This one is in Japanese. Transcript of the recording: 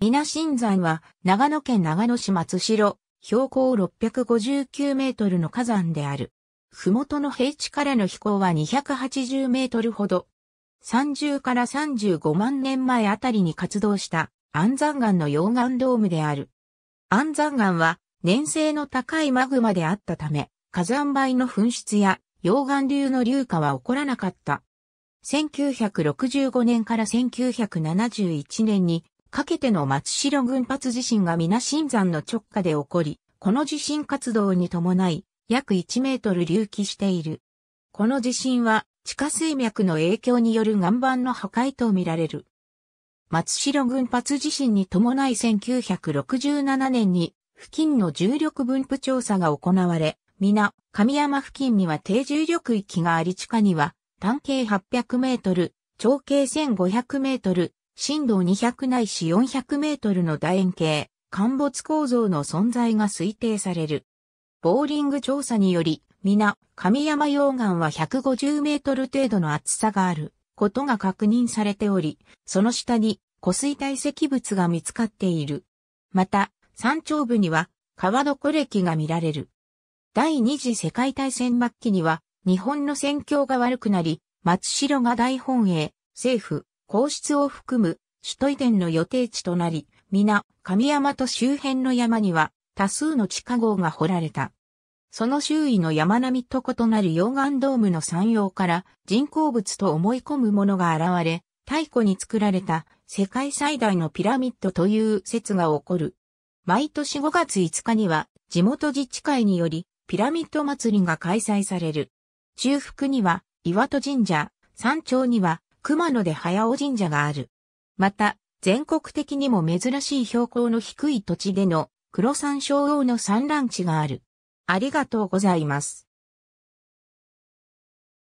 皆新山は長野県長野市松代、標高659メートルの火山である。麓の平地からの飛行は280メートルほど。30から35万年前あたりに活動した安山岩の溶岩ドームである。安山岩は粘性の高いマグマであったため、火山灰の噴出や溶岩流の流下は起こらなかった。1965年から1971年にかけての松代群発地震が皆新山の直下で起こり、この地震活動に伴い、約1メートル隆起している。この地震は、地下水脈の影響による岩盤の破壊とみられる。松代群発地震に伴い1967年に、付近の重力分布調査が行われ、皆、神山付近には低重力域があり地下には、単径800メートル、長径1500メートル、震度200ないし400メートルの楕円形、陥没構造の存在が推定される。ボーリング調査により、皆、神山溶岩は150メートル程度の厚さがあることが確認されており、その下に湖水堆積物が見つかっている。また、山頂部には川床歴が見られる。第二次世界大戦末期には、日本の戦況が悪くなり、松代が大本営、政府、皇室を含む首都移転の予定地となり、皆、神山と周辺の山には多数の地下壕が掘られた。その周囲の山並みと異なる溶岩ドームの山陽から人工物と思い込むものが現れ、太古に作られた世界最大のピラミッドという説が起こる。毎年5月5日には地元自治会によりピラミッド祭りが開催される。中腹には岩戸神社、山頂には熊野で早尾神社がある。また、全国的にも珍しい標高の低い土地での黒山椒王の産卵地がある。ありがとうございます。